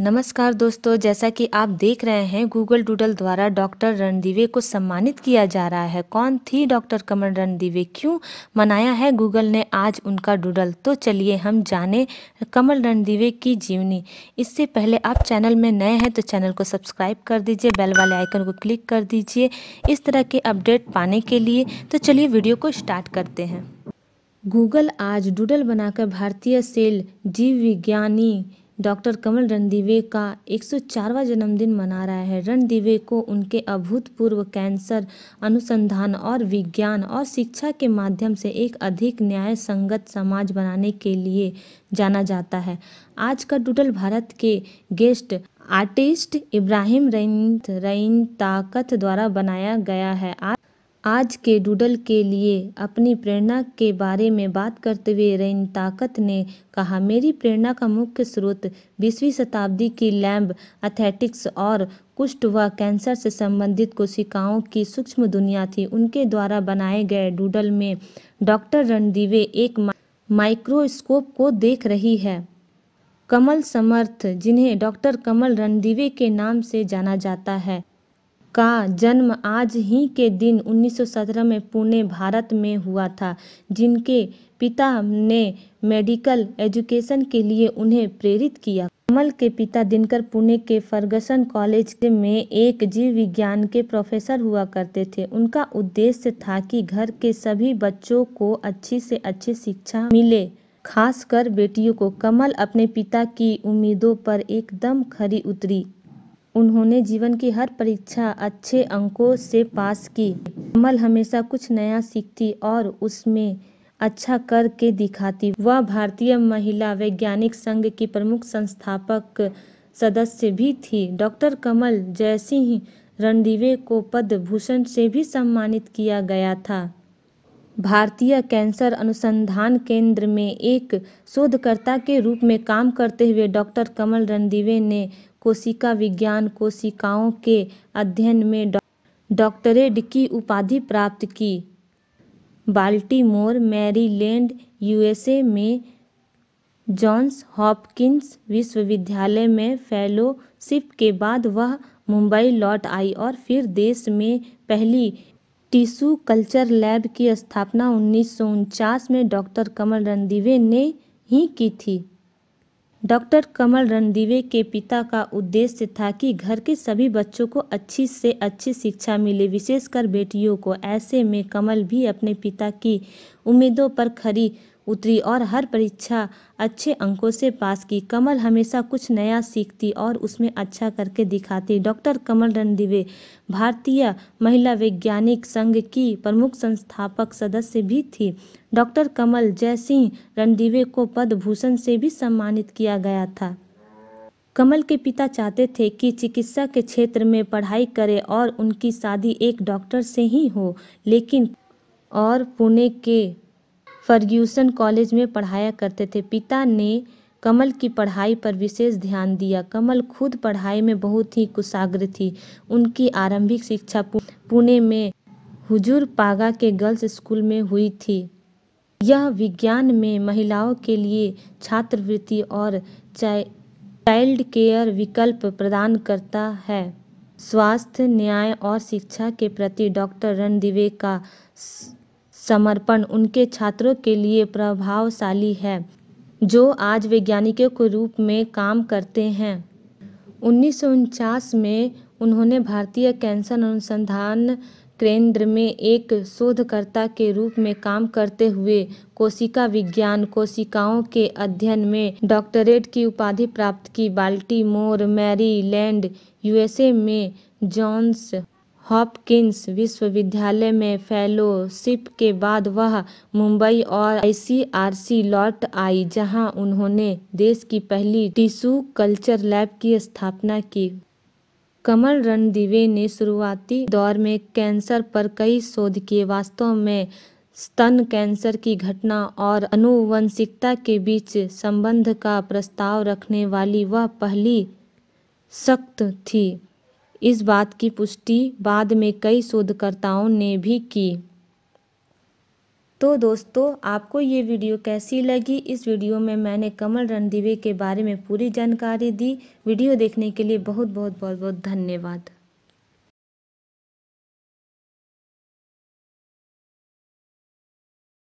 नमस्कार दोस्तों जैसा कि आप देख रहे हैं गूगल डूडल द्वारा डॉक्टर रणदीवे को सम्मानित किया जा रहा है कौन थी डॉक्टर कमल रणदीवे क्यों मनाया है गूगल ने आज उनका डूडल तो चलिए हम जाने कमल रणदीवे की जीवनी इससे पहले आप चैनल में नए हैं तो चैनल को सब्सक्राइब कर दीजिए बेल वाले आइकन को क्लिक कर दीजिए इस तरह के अपडेट पाने के लिए तो चलिए वीडियो को स्टार्ट करते हैं गूगल आज डूडल बनाकर भारतीय सेल जीव विज्ञानी डॉक्टर कमल रणदीवे का 104वां जन्मदिन मना रहा है रणदीवे को उनके अभूतपूर्व कैंसर अनुसंधान और विज्ञान और शिक्षा के माध्यम से एक अधिक न्याय संगत समाज बनाने के लिए जाना जाता है आज का टूटल भारत के guest artist Ibrahim Rayin Rayintakath द्वारा बनाया गया है आज आज के डूडल के लिए अपनी प्रेरणा के बारे में बात करते हुए रैन ताकत ने कहा मेरी प्रेरणा का मुख्य स्रोत बीसवीं शताब्दी की लैम्ब एथेटिक्स और कुष्ठ व कैंसर से संबंधित कोशिकाओं की सूक्ष्म दुनिया थी उनके द्वारा बनाए गए डूडल में डॉक्टर रणदीवे एक माइक्रोस्कोप को देख रही है कमल समर्थ जिन्हें डॉक्टर कमल रणदीवे के नाम से जाना जाता है का जन्म आज ही के दिन 1917 में पुणे भारत में हुआ था जिनके पिता ने मेडिकल एजुकेशन के लिए उन्हें प्रेरित किया कमल के पिता दिनकर पुणे के फर्गसन कॉलेज में एक जीव विज्ञान के प्रोफेसर हुआ करते थे उनका उद्देश्य था कि घर के सभी बच्चों को अच्छी से अच्छी शिक्षा मिले खासकर बेटियों को कमल अपने पिता की उम्मीदों पर एकदम खरी उतरी उन्होंने जीवन की हर परीक्षा अच्छे अंकों से पास की कमल हमेशा कुछ नया सीखती और उसमें अच्छा करके दिखाती वह भारतीय महिला वैज्ञानिक संघ की प्रमुख संस्थापक सदस्य भी थी डॉक्टर कमल जयसिंह रणदीवे को पद्म भूषण से भी सम्मानित किया गया था भारतीय कैंसर अनुसंधान केंद्र में एक शोधकर्ता के रूप में काम करते हुए डॉक्टर कमल रणदीवे ने कोशिका विज्ञान कोशिकाओं के अध्ययन में डॉक्टरेट की उपाधि प्राप्त की बाल्टीमोर मैरीलैंड यूएसए में जॉन्स हॉपकिंस विश्वविद्यालय में फेलोशिप के बाद वह मुंबई लौट आई और फिर देश में पहली टिशू कल्चर लैब की स्थापना उन्नीस में डॉक्टर कमल रणदीवे ने ही की थी डॉक्टर कमल रणदीवे के पिता का उद्देश्य था कि घर के सभी बच्चों को अच्छी से अच्छी शिक्षा मिले विशेषकर बेटियों को ऐसे में कमल भी अपने पिता की उम्मीदों पर खरी उतरी और हर परीक्षा अच्छे अंकों से पास की कमल हमेशा कुछ नया सीखती और उसमें अच्छा करके दिखाती डॉक्टर कमल रणदिवे भारतीय महिला वैज्ञानिक संघ की प्रमुख संस्थापक सदस्य भी थी डॉक्टर कमल जय सिंह रणदिवे को पद्मभूषण से भी सम्मानित किया गया था कमल के पिता चाहते थे कि चिकित्सा के क्षेत्र में पढ़ाई करें और उनकी शादी एक डॉक्टर से ही हो लेकिन और पुणे के फर्ग्यूसन कॉलेज में पढ़ाया करते थे पिता ने कमल की पढ़ाई पर विशेष ध्यान दिया कमल खुद पढ़ाई में बहुत ही कुशाग्र थी उनकी आरंभिक शिक्षा पुणे में हुजूर पागा के गर्ल्स स्कूल में हुई थी यह विज्ञान में महिलाओं के लिए छात्रवृत्ति और चाइल्ड केयर विकल्प प्रदान करता है स्वास्थ्य न्याय और शिक्षा के प्रति डॉक्टर रणदिवे का समर्पण उनके छात्रों के लिए प्रभावशाली है जो आज वैज्ञानिकों के रूप में काम करते हैं उन्नीस में उन्होंने भारतीय कैंसर अनुसंधान केंद्र में एक शोधकर्ता के रूप में काम करते हुए कोशिका विज्ञान कोशिकाओं के अध्ययन में डॉक्टरेट की उपाधि प्राप्त की बाल्टीमोर मैरीलैंड यूएसए में जॉन्स हॉपकिंस विश्वविद्यालय में फेलोशिप के बाद वह मुंबई और आईसीआरसी लौट आई जहां उन्होंने देश की पहली टिश्यू कल्चर लैब की स्थापना की। कमल रणदिवे ने शुरुआती दौर में कैंसर पर कई शोध किए। वास्तव में स्तन कैंसर की घटना और आनुवंशिकता के बीच संबंध का प्रस्ताव रखने वाली वह पहली शक्त थी इस बात की पुष्टि बाद में कई शोधकर्ताओं ने भी की तो दोस्तों आपको ये वीडियो कैसी लगी इस वीडियो में मैंने कमल रणदीवे के बारे में पूरी जानकारी दी वीडियो देखने के लिए बहुत बहुत बहुत बहुत धन्यवाद